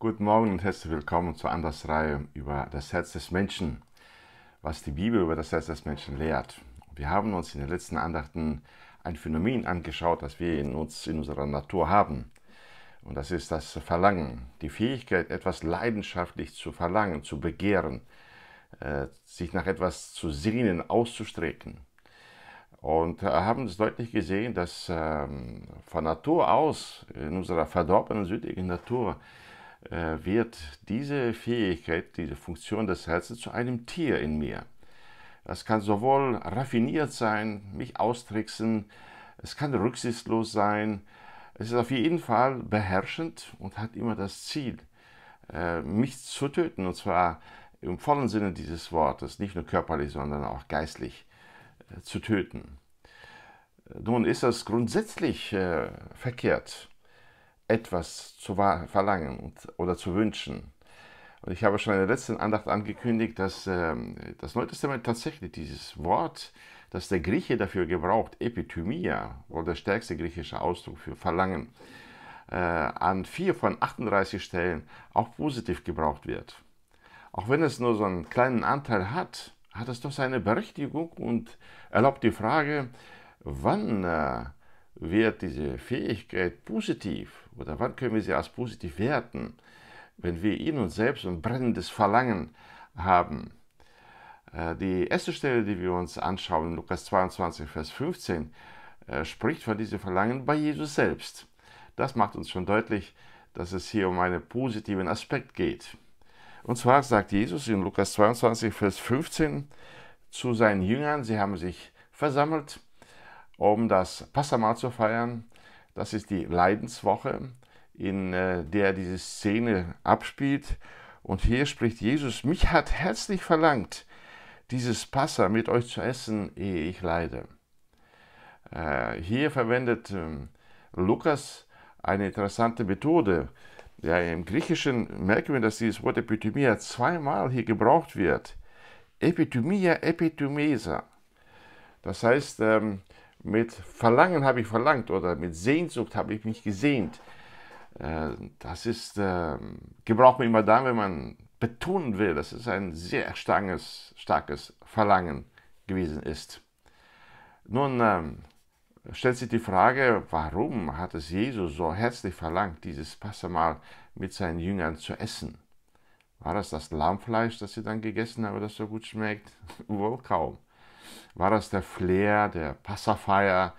Guten Morgen und herzlich willkommen zur Andersreihe über das Herz des Menschen, was die Bibel über das Herz des Menschen lehrt. Wir haben uns in den letzten Andachten ein Phänomen angeschaut, das wir in uns, in unserer Natur haben. Und das ist das Verlangen, die Fähigkeit, etwas leidenschaftlich zu verlangen, zu begehren, äh, sich nach etwas zu sehnen, auszustrecken. Und äh, haben es deutlich gesehen, dass ähm, von Natur aus, in unserer verdorbenen, südlichen Natur, äh, wird diese Fähigkeit, diese Funktion des Herzens zu einem Tier in mir. Das kann sowohl raffiniert sein, mich austricksen, es kann rücksichtslos sein, es ist auf jeden Fall beherrschend und hat immer das Ziel, äh, mich zu töten, und zwar im vollen Sinne dieses Wortes, nicht nur körperlich, sondern auch geistlich äh, zu töten. Nun ist das grundsätzlich verkehrt etwas zu verlangen oder zu wünschen. Und ich habe schon in der letzten Andacht angekündigt, dass ähm, das Neue Testament tatsächlich dieses Wort, das der Grieche dafür gebraucht, Epithymia, oder der stärkste griechische Ausdruck für Verlangen, äh, an vier von 38 Stellen auch positiv gebraucht wird. Auch wenn es nur so einen kleinen Anteil hat, hat es doch seine Berechtigung und erlaubt die Frage, wann äh, wird diese Fähigkeit positiv oder wann können wir sie als positiv werten, wenn wir in uns selbst ein brennendes Verlangen haben. Äh, die erste Stelle, die wir uns anschauen, Lukas 22, Vers 15, äh, spricht von diesem Verlangen bei Jesus selbst. Das macht uns schon deutlich, dass es hier um einen positiven Aspekt geht. Und zwar sagt Jesus in Lukas 22, Vers 15 zu seinen Jüngern, sie haben sich versammelt um das Passamal zu feiern. Das ist die Leidenswoche, in äh, der diese Szene abspielt. Und hier spricht Jesus, mich hat herzlich verlangt, dieses Passa mit euch zu essen, ehe ich leide. Äh, hier verwendet ähm, Lukas eine interessante Methode. Ja, Im Griechischen merken wir, dass dieses Wort Epitomia zweimal hier gebraucht wird. Epitomia, Epitomesa. Das heißt, ähm, mit Verlangen habe ich verlangt oder mit Sehnsucht habe ich mich gesehnt. Äh, das ist, ähm, gebraucht man immer dann, wenn man betonen will, dass es ein sehr starkes, starkes Verlangen gewesen ist. Nun ähm, stellt sich die Frage, warum hat es Jesus so herzlich verlangt, dieses Passamal mit seinen Jüngern zu essen? War das das Lammfleisch, das sie dann gegessen haben, das so gut schmeckt? Wohl kaum war das der Flair, der Pacifier,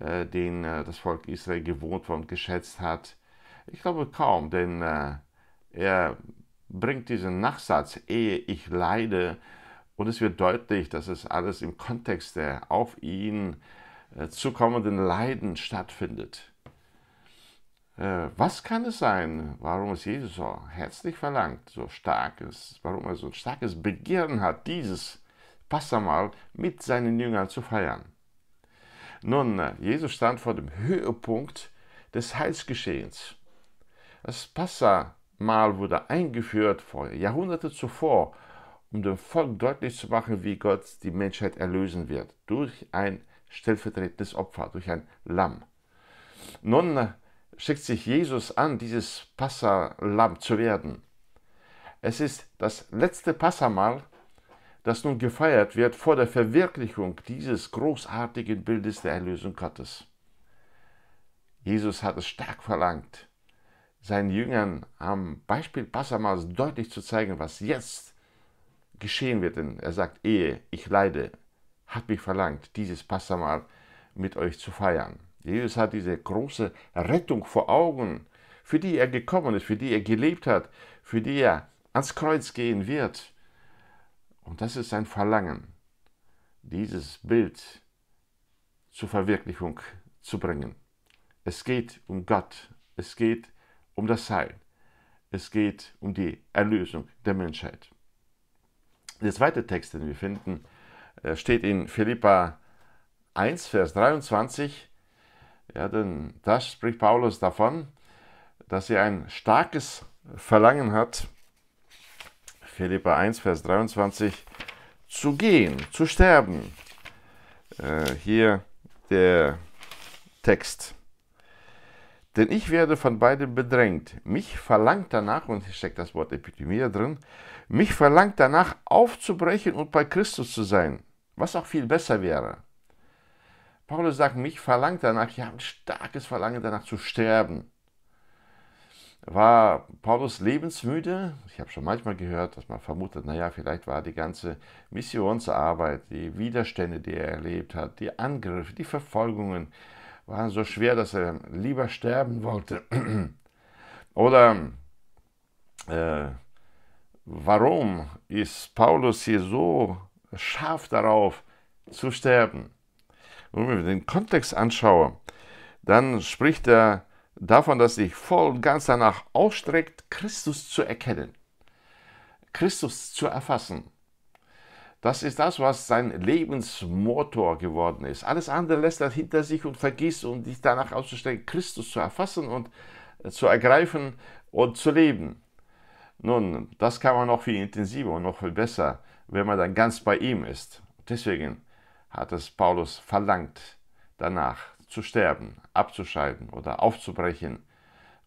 äh, den äh, das Volk Israel gewohnt war und geschätzt hat? Ich glaube kaum, denn äh, er bringt diesen Nachsatz, ehe ich leide, und es wird deutlich, dass es alles im Kontext der auf ihn äh, zukommenden Leiden stattfindet. Äh, was kann es sein, warum es Jesus so herzlich verlangt, so starkes, warum er so ein starkes Begehren hat, dieses Passamal mit seinen Jüngern zu feiern. Nun, äh, Jesus stand vor dem Höhepunkt des Heilsgeschehens. Das Passamal wurde eingeführt vor Jahrhunderte zuvor, um dem Volk deutlich zu machen, wie Gott die Menschheit erlösen wird, durch ein stellvertretendes Opfer, durch ein Lamm. Nun äh, schickt sich Jesus an, dieses Passalamm zu werden. Es ist das letzte Passamal, das nun gefeiert wird vor der Verwirklichung dieses großartigen Bildes der Erlösung Gottes. Jesus hat es stark verlangt, seinen Jüngern am Beispiel Passamas deutlich zu zeigen, was jetzt geschehen wird. Denn er sagt, ehe ich leide, hat mich verlangt, dieses Passamal mit euch zu feiern. Jesus hat diese große Rettung vor Augen, für die er gekommen ist, für die er gelebt hat, für die er ans Kreuz gehen wird. Und das ist sein Verlangen, dieses Bild zur Verwirklichung zu bringen. Es geht um Gott, es geht um das Heil, es geht um die Erlösung der Menschheit. Der zweite Text, den wir finden, äh, steht in Philippa 1, Vers 23. Ja, denn da spricht Paulus davon, dass er ein starkes Verlangen hat, Philippa 1, Vers 23, zu gehen, zu sterben. Äh, hier der Text. Denn ich werde von beidem bedrängt. Mich verlangt danach, und hier steckt das Wort Epidemie drin, mich verlangt danach aufzubrechen und bei Christus zu sein, was auch viel besser wäre. Paulus sagt, mich verlangt danach, ich habe ein starkes Verlangen danach zu sterben. War Paulus lebensmüde? Ich habe schon manchmal gehört, dass man vermutet, naja, vielleicht war die ganze Missionsarbeit, die Widerstände, die er erlebt hat, die Angriffe, die Verfolgungen, waren so schwer, dass er lieber sterben wollte. Oder äh, warum ist Paulus hier so scharf darauf zu sterben? Wenn ich mir den Kontext anschaue, dann spricht er davon, dass sich voll und ganz danach ausstreckt, Christus zu erkennen, Christus zu erfassen. Das ist das, was sein Lebensmotor geworden ist. Alles andere lässt er hinter sich und vergisst, um dich danach auszustrecken, Christus zu erfassen und äh, zu ergreifen und zu leben. Nun, das kann man noch viel intensiver und noch viel besser, wenn man dann ganz bei ihm ist. Deswegen hat es Paulus verlangt, danach zu sterben, abzuscheiden oder aufzubrechen.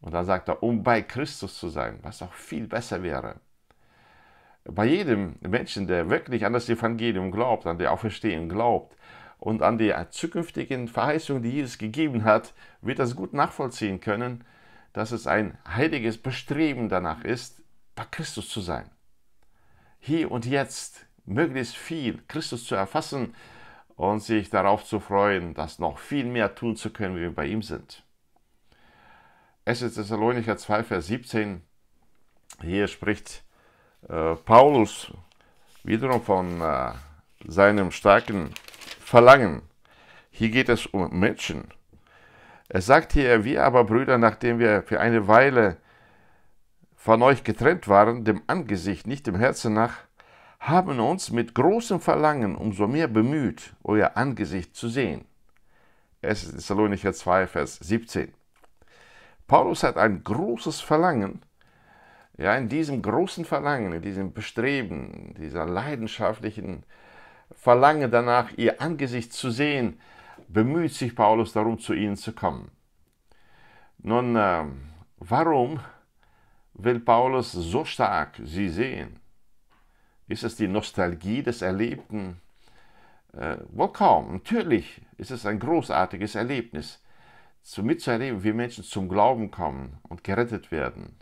Und dann sagt er, um bei Christus zu sein, was auch viel besser wäre. Bei jedem Menschen, der wirklich an das Evangelium glaubt, an die Auferstehung glaubt und an die zukünftigen Verheißungen, die Jesus gegeben hat, wird das gut nachvollziehen können, dass es ein heiliges Bestreben danach ist, bei Christus zu sein. Hier und jetzt möglichst viel Christus zu erfassen, und sich darauf zu freuen, das noch viel mehr tun zu können, wie wir bei ihm sind. Es ist Thessalonicher 2, Vers 17. Hier spricht äh, Paulus wiederum von äh, seinem starken Verlangen. Hier geht es um Menschen. Er sagt hier, wir aber Brüder, nachdem wir für eine Weile von euch getrennt waren, dem Angesicht, nicht dem Herzen nach, haben uns mit großem Verlangen umso mehr bemüht, euer Angesicht zu sehen. Es ist Thessalonicher 2, Vers 17. Paulus hat ein großes Verlangen, ja, in diesem großen Verlangen, in diesem Bestreben, dieser leidenschaftlichen Verlangen danach, ihr Angesicht zu sehen, bemüht sich Paulus darum, zu ihnen zu kommen. Nun, äh, warum will Paulus so stark sie sehen? Ist es die Nostalgie des Erlebten? Äh, wohl kaum. Natürlich ist es ein großartiges Erlebnis, zu mitzuerleben, wie Menschen zum Glauben kommen und gerettet werden.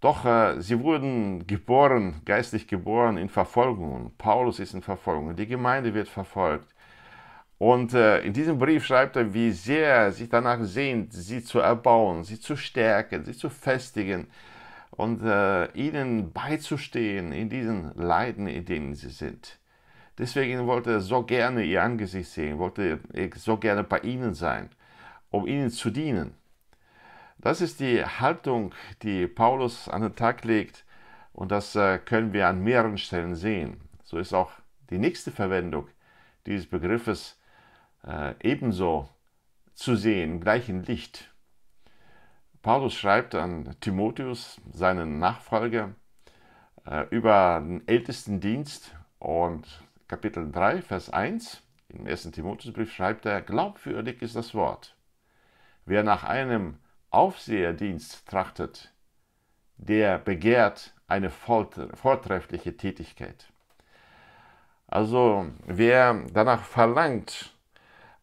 Doch äh, sie wurden geboren, geistlich geboren in Verfolgung. Paulus ist in Verfolgung, die Gemeinde wird verfolgt. Und äh, in diesem Brief schreibt er, wie sehr er sich danach sehnt, sie zu erbauen, sie zu stärken, sie zu festigen, und äh, ihnen beizustehen in diesen Leiden, in denen sie sind. Deswegen wollte er so gerne ihr Angesicht sehen, wollte er so gerne bei ihnen sein, um ihnen zu dienen. Das ist die Haltung, die Paulus an den Tag legt und das äh, können wir an mehreren Stellen sehen. So ist auch die nächste Verwendung dieses Begriffes äh, ebenso zu sehen, im gleichen Licht. Paulus schreibt an Timotheus, seinen Nachfolger, äh, über den Ältestendienst und Kapitel 3, Vers 1 im ersten Timotheusbrief schreibt er, glaubwürdig ist das Wort. Wer nach einem Aufseherdienst trachtet, der begehrt eine vortreffliche Tätigkeit. Also wer danach verlangt,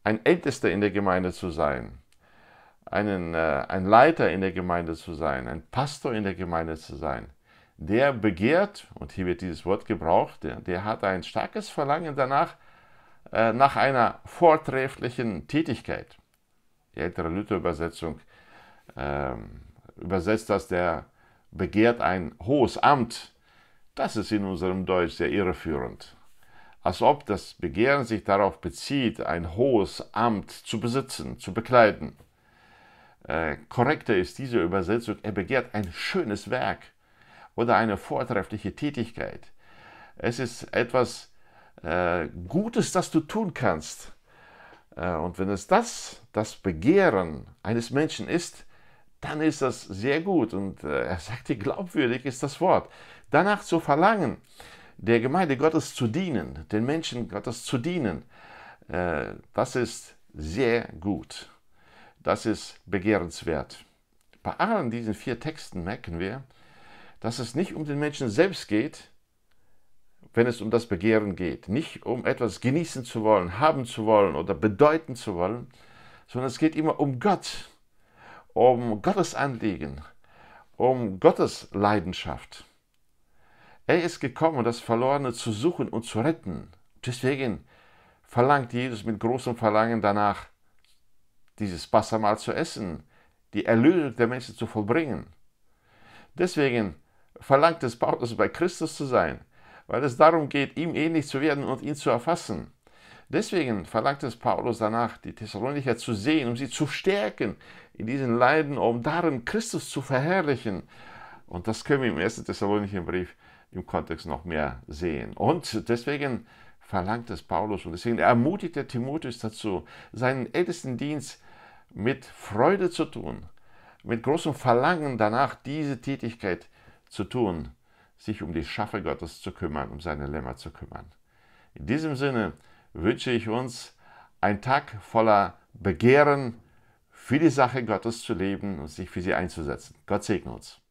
ein Ältester in der Gemeinde zu sein, einen, äh, ein Leiter in der Gemeinde zu sein, ein Pastor in der Gemeinde zu sein, der begehrt, und hier wird dieses Wort gebraucht, der, der hat ein starkes Verlangen danach, äh, nach einer vortrefflichen Tätigkeit. Die ältere Luther-Übersetzung äh, übersetzt das, der begehrt ein hohes Amt. Das ist in unserem Deutsch sehr irreführend. Als ob das Begehren sich darauf bezieht, ein hohes Amt zu besitzen, zu bekleiden. Äh, korrekter ist diese Übersetzung, er begehrt ein schönes Werk oder eine vortreffliche Tätigkeit. Es ist etwas äh, Gutes, das du tun kannst. Äh, und wenn es das, das Begehren eines Menschen ist, dann ist das sehr gut. Und äh, er sagt, dir, glaubwürdig ist das Wort. Danach zu verlangen, der Gemeinde Gottes zu dienen, den Menschen Gottes zu dienen, äh, das ist sehr gut. Das ist begehrenswert. Bei allen diesen vier Texten merken wir, dass es nicht um den Menschen selbst geht, wenn es um das Begehren geht. Nicht um etwas genießen zu wollen, haben zu wollen oder bedeuten zu wollen, sondern es geht immer um Gott, um Gottes Anliegen, um Gottes Leidenschaft. Er ist gekommen, das Verlorene zu suchen und zu retten. Deswegen verlangt Jesus mit großem Verlangen danach, dieses Passamal zu essen, die Erlösung der Menschen zu vollbringen. Deswegen verlangt es Paulus, bei Christus zu sein, weil es darum geht, ihm ähnlich zu werden und ihn zu erfassen. Deswegen verlangt es Paulus danach, die Thessalonicher zu sehen, um sie zu stärken in diesen Leiden, um darin Christus zu verherrlichen. Und das können wir im ersten Thessalonicher Brief im Kontext noch mehr sehen. Und deswegen verlangt es Paulus und deswegen ermutigt er Timotheus dazu, seinen ältesten Dienst mit Freude zu tun, mit großem Verlangen danach diese Tätigkeit zu tun, sich um die Schafe Gottes zu kümmern, um seine Lämmer zu kümmern. In diesem Sinne wünsche ich uns einen Tag voller Begehren, für die Sache Gottes zu leben und sich für sie einzusetzen. Gott segne uns.